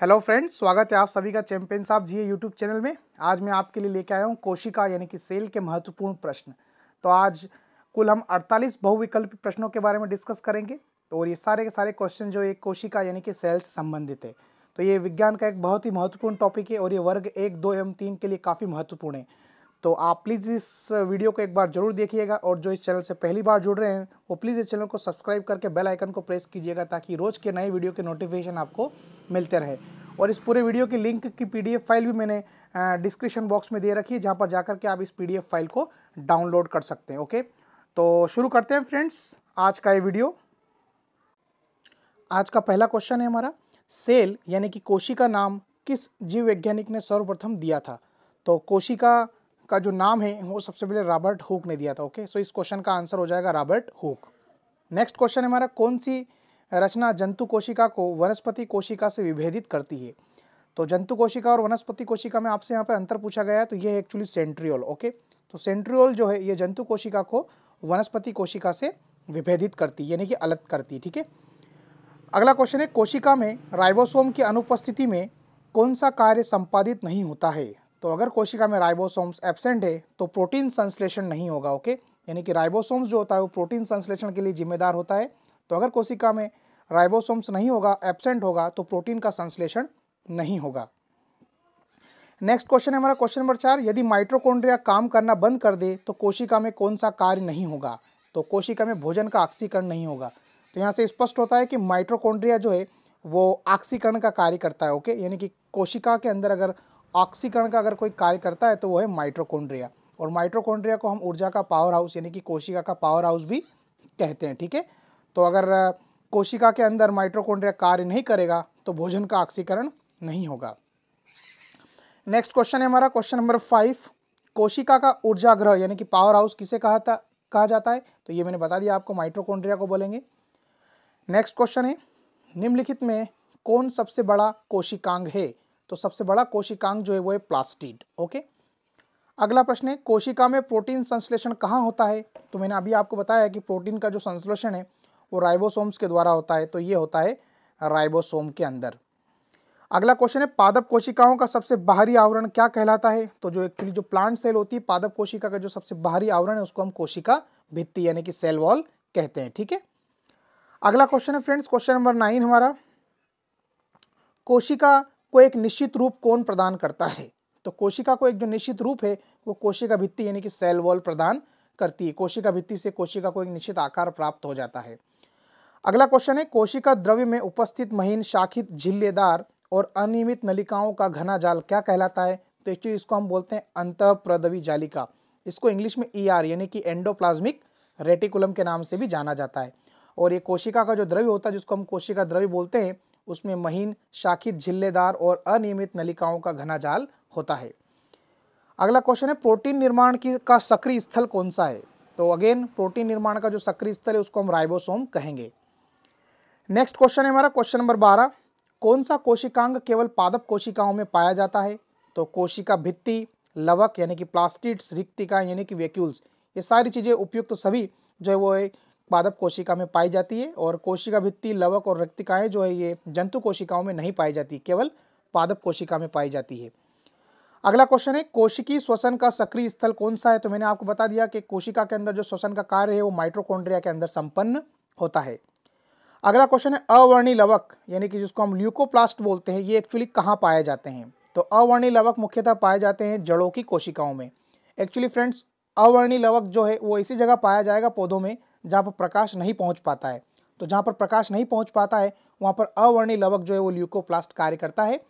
Hello friends स्वागत है आप सभी का चैंपियन साहब जी यूट्यूब चैनल में आज मैं आपके लिए लेके आया हूँ कोशिका यानी कि सेल के महत्वपूर्ण प्रश्न तो आज कुल हम 48 बहुविकल्पी प्रश्नों के बारे में डिस्कस करेंगे तो और ये सारे के सारे क्वेश्चन जो एक कोशिका यानी कि सेल से संबंधित है तो ये विज्ञान का एक बहुत ही महत्वपूर्ण टॉपिक है और ये वर्ग एक दो एवं तीन के लिए काफ़ी महत्वपूर्ण है तो आप प्लीज़ इस वीडियो को एक बार जरूर देखिएगा और जो इस चैनल से पहली बार जुड़ रहे हैं वो प्लीज़ इस चैनल को सब्सक्राइब करके बेल आइकन को प्रेस कीजिएगा ताकि रोज़ के नए वीडियो के नोटिफिकेशन आपको मिलते रहे और इस पूरे वीडियो की लिंक की पीडीएफ फाइल भी मैंने डिस्क्रिप्शन बॉक्स में दे रखी है जहाँ पर जाकर के आप इस पी फाइल को डाउनलोड कर सकते हैं ओके तो शुरू करते हैं फ्रेंड्स आज का ये वीडियो आज का पहला क्वेश्चन है हमारा सेल यानी कि कोशी नाम किस जीव वैज्ञानिक ने सर्वप्रथम दिया था तो कोशिका का जो नाम है वो सबसे पहले रॉबर्ट हुक ने दिया था ओके सो इस क्वेश्चन का आंसर हो जाएगा रॉबर्ट हुक नेक्स्ट क्वेश्चन है हमारा कौन सी रचना जंतु कोशिका को वनस्पति कोशिका से विभेदित करती है तो जंतु कोशिका और वनस्पति कोशिका में आपसे यहाँ पर अंतर पूछा गया है तो ये एक्चुअली सेंट्रियोल ओके तो सेंट्रियोल जो है ये जंतु कोशिका को वनस्पति कोशिका से विभेदित करती है यानी कि अलग करती है ठीक है अगला क्वेश्चन है कोशिका में राइबोसोम की अनुपस्थिति में कौन सा कार्य संपादित नहीं होता है तो अगर कोशिका में राइबोसोम्स एबसेंट है तो प्रोटीन संश्लेषण नहीं होगा ओके यानी कि राइबोसोम्स जो होता है वो प्रोटीन संश्लेषण के लिए जिम्मेदार होता है तो अगर कोशिका में राइबोसोम्स नहीं होगा एबसेंट होगा तो प्रोटीन का संश्लेषण नहीं होगा नेक्स्ट क्वेश्चन है हमारा क्वेश्चन नंबर चार यदि माइट्रोकोन्ड्रिया काम करना बंद कर दे तो कोशिका में कौन सा कार्य नहीं होगा तो कोशिका में भोजन का ऑक्सीकरण नहीं होगा तो यहाँ से स्पष्ट होता है कि माइट्रोकोन्ड्रिया जो है वो ऑक्सीकरण का कार्य करता है ओके यानी कि कोशिका के अंदर अगर ऑक्सीकरण का अगर कोई कार्य करता है तो वो है माइट्रोकोन्ड्रिया और माइट्रोकोन्ड्रिया को हम ऊर्जा का पावर हाउस यानी कि कोशिका का पावर हाउस भी कहते हैं ठीक है तो अगर कोशिका के अंदर माइट्रोकोन्ड्रिया कार्य नहीं करेगा तो भोजन का ऑक्सीकरण नहीं होगा नेक्स्ट क्वेश्चन है हमारा क्वेश्चन नंबर फाइव कोशिका का ऊर्जा ग्रह यानी कि पावर हाउस किसे कहा था कहा जाता है तो ये मैंने बता दिया आपको माइट्रोकोन्ड्रिया को बोलेंगे नेक्स्ट क्वेश्चन है निम्नलिखित में कौन सबसे बड़ा कोशिकांग है तो सबसे बड़ा कोशिकांग जो है वो है प्लास्टिड ओके अगला प्रश्न है कोशिका में प्रोटीन संश्लेषण कहाँ होता है तो मैंने अभी आपको बताया कि प्रोटीन का जो संश्लेषण है वो राइबोसोम्स के द्वारा होता है तो ये होता है राइबोसोम के अंदर अगला क्वेश्चन है पादप कोशिकाओं का सबसे बाहरी आवरण क्या कहलाता है तो जो एक्चुअली जो प्लांट सेल होती है पादप कोशिका का जो सबसे बाहरी आवरण है उसको हम कोशिका भित्ती यानी कि सेल वॉल कहते हैं ठीक है अगला क्वेश्चन है फ्रेंड्स क्वेश्चन नंबर नाइन हमारा कोशिका को एक निश्चित रूप कौन प्रदान करता है तो कोशिका को एक जो निश्चित रूप है वो कोशिका भित्ति यानी कि सेल वॉल प्रदान करती है कोशिका भित्ति से कोशिका को एक निश्चित आकार प्राप्त हो जाता है अगला क्वेश्चन है कोशिका द्रव्य में उपस्थित महीन शाखित झिल्लेदार और अनियमित नलिकाओं का घना जाल क्या कहलाता है तो एक्चुअली इसको हम बोलते हैं अंत प्रदवी जालिका इसको इंग्लिश में ई e आर यानी कि एंडोप्लाज्मिक रेटिकुलम के नाम से भी जाना जाता है और ये कोशिका का जो द्रव्य होता है जिसको हम कोशिका द्रव्य बोलते हैं उसमें महीन शाखित झिल्लेदार और अनियमित नलिकाओं का घना जाल होता है अगला क्वेश्चन है प्रोटीन निर्माण की का सक्रिय स्थल कौन सा है तो अगेन प्रोटीन निर्माण का जो सक्रिय स्थल है उसको हम राइबोसोम कहेंगे नेक्स्ट क्वेश्चन है हमारा क्वेश्चन नंबर बारह कौन सा कोशिकांग केवल पादप कोशिकाओं में पाया जाता है तो कोशिका भित्ति लवक यानी कि प्लास्टिड्स रिक्तिका यानी कि वेक्यूल्स ये सारी चीज़ें उपयुक्त तो सभी जो है वो पादप कोशिका में पाई जाती है और कोशिका भित्ति लवक और रक्तिकाएँ जो है ये जंतु कोशिकाओं में नहीं पाई जाती केवल पादप कोशिका में पाई जाती है अगला क्वेश्चन है कोशिकी श्वसन का सक्रिय स्थल कौन सा है तो मैंने आपको बता दिया कि कोशिका के अंदर जो श्वसन का कार्य है वो माइट्रोकोन्ड्रिया के अंदर संपन्न होता है अगला क्वेश्चन है अवर्णी लवक यानी कि जिसको हम ल्यूकोप्लास्ट बोलते हैं ये एक्चुअली कहाँ पाए जाते हैं तो अवर्णी लवक मुख्यतः पाए जाते हैं जड़ों की कोशिकाओं में एक्चुअली फ्रेंड्स अवर्णी लवक जो है वो इसी जगह पाया जाएगा पौधों में जहाँ पर प्रकाश नहीं पहुँच पाता है तो जहाँ पर प्रकाश नहीं पहुँच पाता है वहाँ पर अवर्णी लवक जो है वो ल्यूकोप्लास्ट कार्य करता है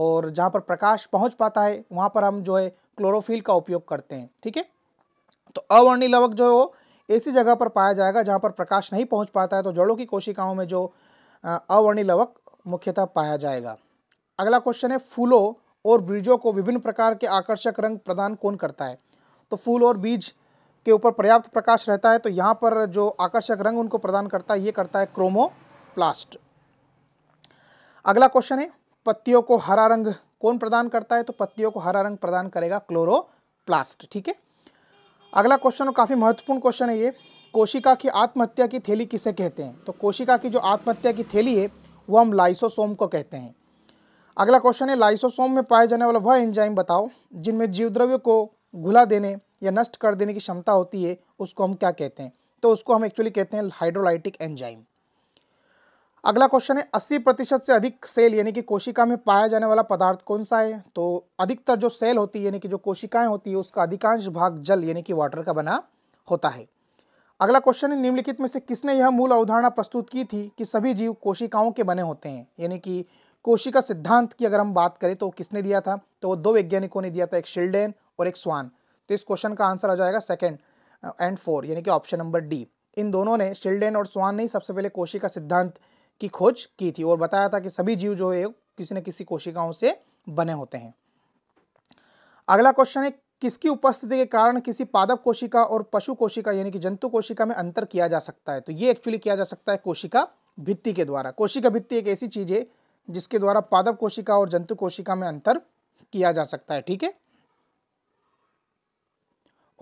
और जहाँ पर प्रकाश पहुँच पाता है वहाँ पर हम जो है क्लोरोफिल का उपयोग करते हैं ठीक है तो अवर्णी लवक जो है वो ऐसी जगह पर पाया जाएगा जहाँ पर प्रकाश नहीं पहुँच पाता है तो जड़ों की कोशिकाओं में जो अवर्णी लवक मुख्यतः पाया जाएगा अगला क्वेश्चन है फूलों और बीजों को विभिन्न प्रकार के आकर्षक रंग प्रदान कौन करता है तो फूल और बीज के ऊपर पर्याप्त प्रकाश रहता है तो यहाँ पर जो आकर्षक रंग उनको प्रदान करता है ये करता है क्रोमोप्लास्ट अगला क्वेश्चन है पत्तियों को हरा रंग कौन प्रदान करता है तो पत्तियों को हरा रंग प्रदान करेगा क्लोरोप्लास्ट ठीक है अगला क्वेश्चन और काफ़ी महत्वपूर्ण क्वेश्चन है ये कोशिका की आत्महत्या की थैली किसे कहते हैं तो कोशिका की जो आत्महत्या की थैली है वो हम लाइसोसोम को कहते हैं अगला क्वेश्चन है लाइसोसोम में पाए जाने वाला वह एंजाइम बताओ जिनमें जीवद्रव्य को घुला देने या नष्ट कर देने की क्षमता होती है उसको हम क्या कहते हैं तो उसको हम एक्चुअली कहते हैं हाइड्रोलाइटिक एंजाइम अगला क्वेश्चन है अस्सी प्रतिशत से अधिक सेल यानी कि कोशिका में पाया जाने वाला पदार्थ कौन सा है तो अधिकतर जो सेल होती है यानी कि जो कोशिकाएं होती है उसका अधिकांश भाग जल यानी कि वाटर का बना होता है अगला क्वेश्चन है निम्नलिखित में से किसने यह मूल अवधारणा प्रस्तुत की थी कि सभी जीव कोशिकाओं के बने होते हैं यानी कि कोशिका सिद्धांत की अगर हम बात करें तो किसने दिया था तो वो दो वैज्ञानिकों ने दिया था एक शिल्डेन और एक स्वान तो इस क्वेश्चन का आंसर आ जाएगा सेकेंड एंड फोर यानी कि ऑप्शन नंबर डी इन दोनों ने शिल्डेन और स्वान ने सबसे पहले कोशिका सिद्धांत की खोज की थी और बताया था कि सभी जीव जो है किसी न किसी कोशिकाओं से बने होते हैं अगला क्वेश्चन है किसकी उपस्थिति के कारण किसी पादप कोशिका और पशु कोशिका यानी कि जंतु कोशिका में अंतर किया जा सकता है तो ये एक्चुअली किया जा सकता है कोशिका भित्ति के द्वारा कोशिका भित्ति एक ऐसी चीज है जिसके द्वारा पादप कोशिका और जंतु कोशिका में अंतर किया जा सकता है ठीक है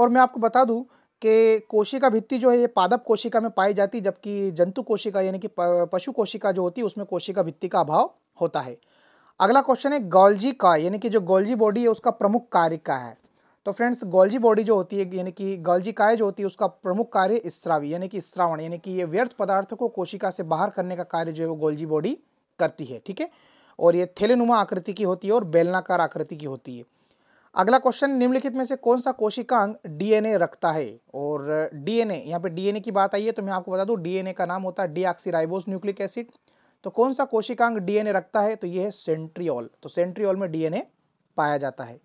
और मैं आपको बता दूं कि कोशिका भित्ति जो है ये पादप कोशिका में पाई जाती जबकि जंतु कोशिका यानी कि पशु कोशिका जो होती है उसमें कोशिका भित्ति का अभाव होता है अगला क्वेश्चन है गोल्जी का यानी कि जो गोल्जी बॉडी है उसका प्रमुख कार्य क्या है तो फ्रेंड्स गोल्जी बॉडी जो होती है यानी कि गोल्जी काय जो होती है उसका प्रमुख कार्य स्त्रावी यानी कि श्रावण यानी कि ये व्यर्थ पदार्थ को कोशिका से बाहर करने का कार्य जो है वो गोल्जी बॉडी करती है ठीक है और ये थैलेनुमा आकृति की होती है और बेलनाकार आकृति की होती है अगला क्वेश्चन निम्नलिखित में से कौन सा कोशिकांग डीएनए रखता है और डीएनए यहाँ पे डीएनए की बात आई है तो मैं आपको बता दूं डीएनए का नाम होता है डीआक्सीराइबोस न्यूक्लिक एसिड तो कौन सा कोशिकांग डीएनए रखता है तो ये है सेंट्रियोल तो सेंट्रियोल में डीएनए पाया जाता है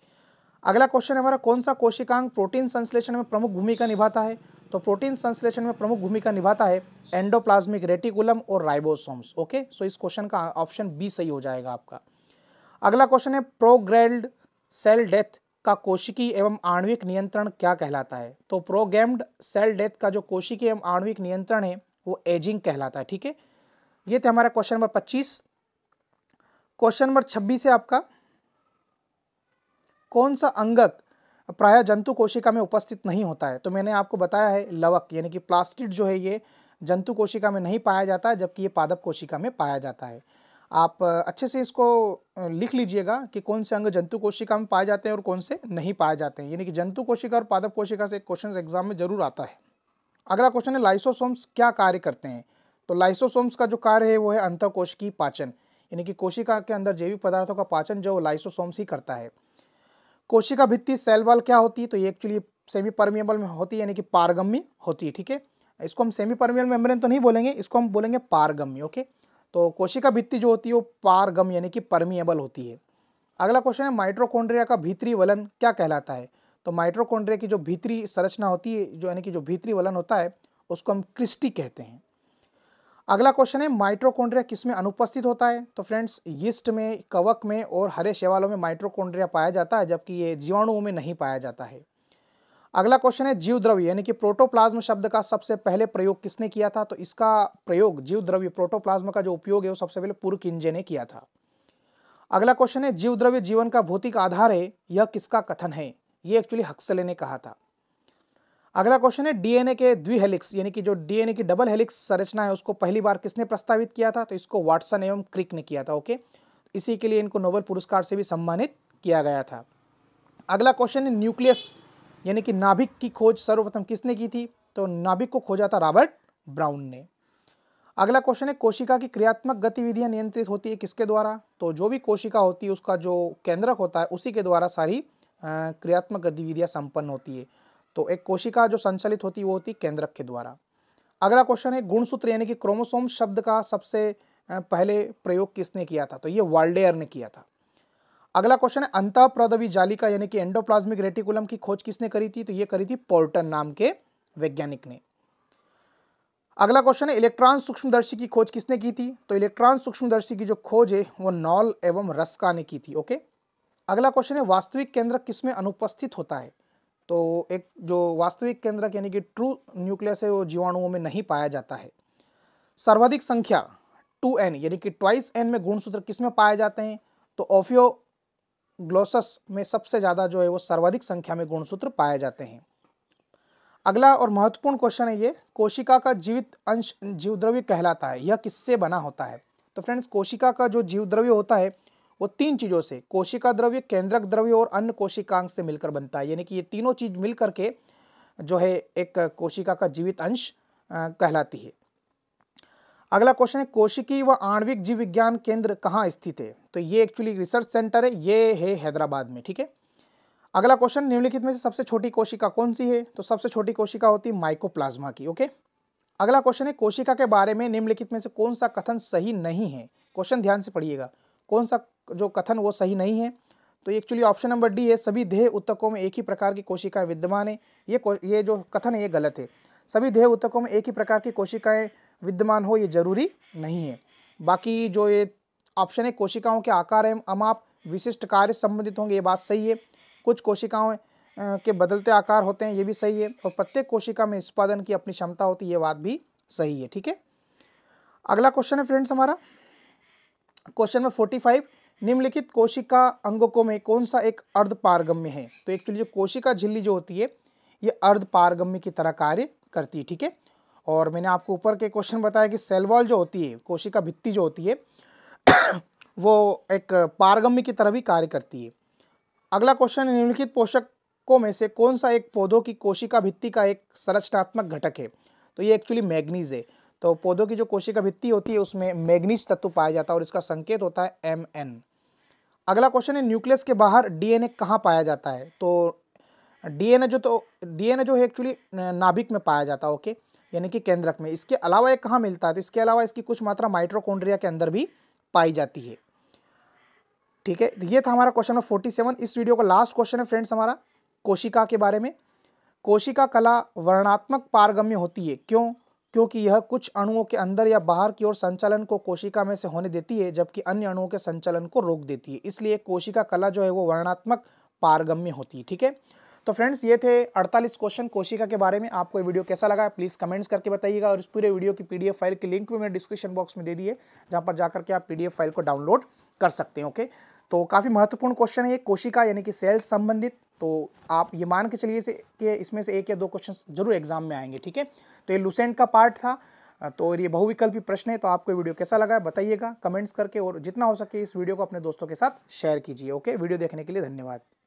अगला क्वेश्चन हमारा कौन सा कोशिकांग प्रोटीन संश्लेषण में प्रमुख भूमिका निभाता है तो प्रोटीन संश्लेषण में प्रमुख भूमिका निभाता है एंडोप्लाज्मिक रेटिकुलम और राइबोसोम्स ओके सो इस क्वेश्चन का ऑप्शन बी सही हो जाएगा आपका अगला क्वेश्चन है प्रोग्रेल्ड सेल डेथ का कोशिकी एवं आणविक नियंत्रण क्या कहलाता है तो प्रोगेम्ड सेल डेथ का जो कोशिकी एवं आणविक नियंत्रण है वो एजिंग कहलाता है ठीक है ये थे हमारा क्वेश्चन नंबर पच्चीस क्वेश्चन नंबर छब्बीस है आपका कौन सा अंगक प्राय जंतु कोशिका में उपस्थित नहीं होता है तो मैंने आपको बताया है लवक यानी कि प्लास्टिड जो है ये जंतु कोशिका में नहीं पाया जाता है जबकि ये पादप कोशिका में पाया जाता है आप अच्छे से इसको लिख लीजिएगा कि कौन से अंग जंतु कोशिका में पाए जाते हैं और कौन से नहीं पाए जाते हैं यानी कि जंतु कोशिका और पादप कोशिका से क्वेश्चन एग्जाम में जरूर आता है अगला क्वेश्चन है लाइसोसोम्स क्या कार्य करते हैं तो लाइसोसोम्स का जो कार्य है वो है अंत कोशिकी पाचन यानी कि कोशिका के अंदर जैविक पदार्थों का पाचन जो लाइसोसोम्स ही करता है कोशिका भित्ति सेल वाल क्या होती है तो ये एक्चुअली सेमी परमिएबल में होती है यानी कि पारगम्य होती है ठीक है इसको हम सेमी परमिएबल मेम्ब्रेन तो नहीं बोलेंगे इसको हम बोलेंगे पारगम्य ओके okay? तो कोशिका भित्ति जो होती है वो पारगम यानी कि परमिएबल होती है अगला क्वेश्चन है माइट्रोकोन्ड्रिया का भीतरी वलन क्या कहलाता है तो माइट्रोकोन्ड्रिया की जो भीतरी संरचना होती है जो यानी कि जो भीतरी वलन होता है उसको हम क्रिस्टी कहते हैं अगला क्वेश्चन है माइट्रोकोन्ड्रिया किस में अनुपस्थित होता है तो फ्रेंड्स यीस्ट में कवक में और हरे शेवालों में माइट्रोकोन्ड्रिया पाया जाता है जबकि ये जीवाणुओं में नहीं पाया जाता है अगला क्वेश्चन है जीव द्रव्य यानी कि प्रोटोप्लाज्म शब्द का सबसे पहले प्रयोग किसने किया था तो इसका प्रयोग जीव द्रव्य प्रोटोप्लाज्म का जो उपयोग है वो सबसे पहले पूर्व किंजे ने किया था अगला क्वेश्चन है जीव द्रव्य जीवन का भौतिक आधार है यह किसका कथन है ये एक्चुअली हक्सले ने कहा था अगला क्वेश्चन है डीएनए के द्विहेलिक्स यानी कि जो डीएनए की डबल हेलिक्स संरचना है उसको पहली बार किसने प्रस्तावित किया था तो इसको वाटसन एवं क्रिक ने किया था ओके इसी के लिए इनको नोबेल पुरस्कार से भी सम्मानित किया गया था अगला क्वेश्चन है न्यूक्लियस यानी कि नाभिक की खोज सर्वप्रथम किसने की थी तो नाभिक को खोजा था रॉबर्ट ब्राउन ने अगला क्वेश्चन है कोशिका की क्रियात्मक गतिविधियां नियंत्रित होती है किसके द्वारा तो जो भी कोशिका होती है उसका जो केंद्रक होता है उसी के द्वारा सारी क्रियात्मक गतिविधियां संपन्न होती है तो एक कोशिका जो संचालित होती है वो होती है केंद्रक के द्वारा अगला क्वेश्चन है गुणसूत्र यानी कि क्रोमोसोम शब्द का सबसे पहले प्रयोग किसने किया था तो ये वाल्डेयर ने किया था अगला क्वेश्चन है अंतःप्रदवी जालिका यानी कि एंडोप्लाज्मिक रेटिकुलम की खोज किसने करी थी तो ये करी थी पोर्टन नाम के वैज्ञानिक ने अगला क्वेश्चन है इलेक्ट्रॉन सूक्ष्मदर्शी की खोज किसने की थी तो इलेक्ट्रॉन सूक्ष्मदर्शी की जो खोज है वो नॉल एवं रस्का ने की थी ओके अगला क्वेश्चन है वास्तविक केंद्र किसमें अनुपस्थित होता है तो एक जो वास्तविक केंद्र यानी कि ट्रू न्यूक्लियस है वो जीवाणुओं में नहीं पाया जाता है सर्वाधिक संख्या टू एन यानी कि ट्वाइस एन में गुणसूत्र किस में पाए जाते हैं तो ऑफियो ग्लोसस में सबसे ज़्यादा जो है वो सर्वाधिक संख्या में गुणसूत्र पाए जाते हैं अगला और महत्वपूर्ण क्वेश्चन है ये कोशिका का जीवित अंश जीवद्रव्य कहलाता है यह किससे बना होता है तो फ्रेंड्स कोशिका का जो जीवद्रव्य होता है वो तीन चीज़ों से कोशिका द्रव्य केंद्रक द्रव्य और अन्य कोशिकांग से मिलकर बनता है यानी कि ये तीनों चीज़ मिल करके जो है एक कोशिका का जीवित अंश कहलाती है अगला क्वेश्चन है कोशिकी व आणविक जीव विज्ञान केंद्र कहाँ स्थित है तो ये एक्चुअली रिसर्च सेंटर है ये है हैदराबाद में ठीक है अगला क्वेश्चन निम्नलिखित में से सबसे छोटी कोशिका कौन सी है तो सबसे छोटी कोशिका होती है माइकोप्लाज्मा की ओके अगला क्वेश्चन है कोशिका के बारे में निम्नलिखित में से कौन सा कथन सही नहीं है क्वेश्चन ध्यान से पढ़िएगा कौन सा जो कथन वो सही नहीं है तो एक्चुअली ऑप्शन नंबर डी है सभी देह उत्तकों में एक ही प्रकार की कोशिकाएं विद्यमान है ये ये जो कथन है ये गलत है सभी देह उत्तकों में एक ही प्रकार की कोशिकाएं विद्यमान हो ये जरूरी नहीं है बाकी जो ये ऑप्शन है कोशिकाओं के आकार एवं अमाप विशिष्ट कार्य संबंधित होंगे ये बात सही है कुछ कोशिकाओं के बदलते आकार होते हैं ये भी सही है और प्रत्येक कोशिका में उत्पादन की अपनी क्षमता होती है ये बात भी सही है ठीक है अगला क्वेश्चन है फ्रेंड्स हमारा क्वेश्चन नंबर फोर्टी फाइव निम्नलिखित कोशिका अंगकों में कौन सा एक अर्धपारगम्य है तो एक्चुअली जो कोशिका झिल्ली जो होती है ये अर्धपारगम्य की तरह कार्य करती है ठीक है और मैंने आपको ऊपर के क्वेश्चन बताया कि सेल वॉल जो होती है कोशिका भित्ति जो होती है वो एक पारगम्य की तरह भी कार्य करती है अगला क्वेश्चन निम्नलिखित पोषकों में से कौन सा एक पौधों की कोशिका भित्ति का एक संरचनात्मक घटक है तो ये एक्चुअली मैग्नीज है तो पौधों की जो कोशिका भित्ति होती है उसमें मैग्नीज तत्व पाया जाता है और इसका संकेत होता है एम एन अगला क्वेश्चन है न्यूक्लियस के बाहर डीएनए कहाँ पाया जाता है तो डीएनए जो तो डीएनए जो है एक्चुअली नाभिक में पाया जाता है ओके यानी कि केंद्रक में इसके अलावा ये कहाँ मिलता है तो इसके अलावा इसकी कुछ मात्रा माइट्रोकोन्ड्रिया के अंदर भी पाई जाती है ठीक है ये था हमारा क्वेश्चन नंबर फोर्टी सेवन इस वीडियो का लास्ट क्वेश्चन है फ्रेंड्स हमारा कोशिका के बारे में कोशिका कला वर्णात्मक पारगम्य होती है क्यों क्योंकि यह कुछ अणुओं के अंदर या बाहर की ओर संचालन को कोशिका में से होने देती है जबकि अन्य अणुओं के संचालन को रोक देती है इसलिए कोशिका कला जो है वो वर्णात्मक पारगम्य होती है ठीक है तो फ्रेंड्स ये थे 48 क्वेश्चन कोशिका के बारे में आपको ये वीडियो कैसा लगा प्लीज़ कमेंट्स करके बताइएगा और इस पूरे वीडियो की पीडीएफ फाइल की लिंक भी मैंने डिस्क्रिप्शन बॉक्स में दे दिए जहाँ पर जाकर के आप पीडीएफ फाइल को डाउनलोड कर सकते हैं ओके तो काफ़ी महत्वपूर्ण क्वेश्चन है ये कोशिका यानी कि सेल्स संबंधित तो आप ये मान के चलिए कि इसमें से एक या दो क्वेश्चन जरूर एग्जाम में आएंगे ठीक है तो ये लुसेंट का पार्ट था तो ये बहुविकल्पी प्रश्न है तो आपको वीडियो कैसा लगा है बताइएगा कमेंट्स करके और जितना हो सके इस वीडियो को अपने दोस्तों के साथ शेयर कीजिए ओके वीडियो देखने के लिए धन्यवाद